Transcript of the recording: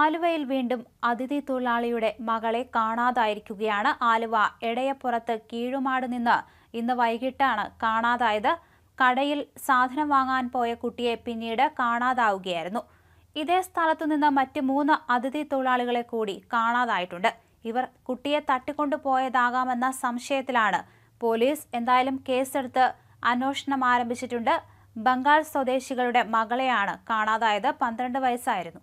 ആലുവയിൽ വീണ്ടും അതിഥി തൊഴിലാളിയുടെ മകളെ കാണാതായിരിക്കുകയാണ് ആലുവ എടയപ്പുറത്ത് കീഴുമാട് നിന്ന് ഇന്ന് വൈകിട്ടാണ് കാണാതായത് കടയിൽ സാധനം വാങ്ങാൻ പോയ കുട്ടിയെ പിന്നീട് കാണാതാവുകയായിരുന്നു ഇതേ സ്ഥലത്തു നിന്ന് മറ്റ് മൂന്ന് അതിഥി തൊഴിലാളികളെ കൂടി കാണാതായിട്ടുണ്ട് ഇവർ കുട്ടിയെ തട്ടിക്കൊണ്ടു പോയതാകാമെന്ന സംശയത്തിലാണ് പോലീസ് എന്തായാലും കേസെടുത്ത് അന്വേഷണം ആരംഭിച്ചിട്ടുണ്ട് ബംഗാൾ സ്വദേശികളുടെ മകളെയാണ് കാണാതായത് പന്ത്രണ്ട് വയസ്സായിരുന്നു